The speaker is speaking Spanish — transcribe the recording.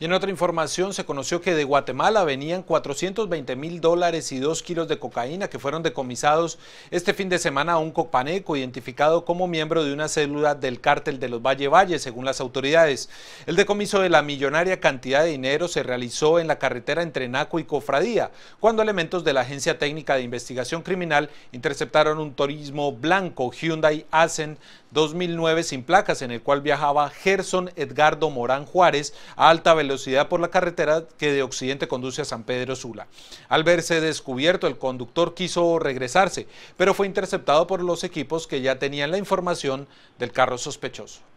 Y en otra información se conoció que de Guatemala venían 420 mil dólares y dos kilos de cocaína que fueron decomisados este fin de semana a un copaneco identificado como miembro de una célula del cártel de los Valle Valles, según las autoridades. El decomiso de la millonaria cantidad de dinero se realizó en la carretera entre Naco y Cofradía, cuando elementos de la Agencia Técnica de Investigación Criminal interceptaron un turismo blanco Hyundai Accent 2009 sin placas en el cual viajaba Gerson Edgardo Morán Juárez a alta velocidad velocidad por la carretera que de occidente conduce a San Pedro Sula. Al verse descubierto, el conductor quiso regresarse, pero fue interceptado por los equipos que ya tenían la información del carro sospechoso.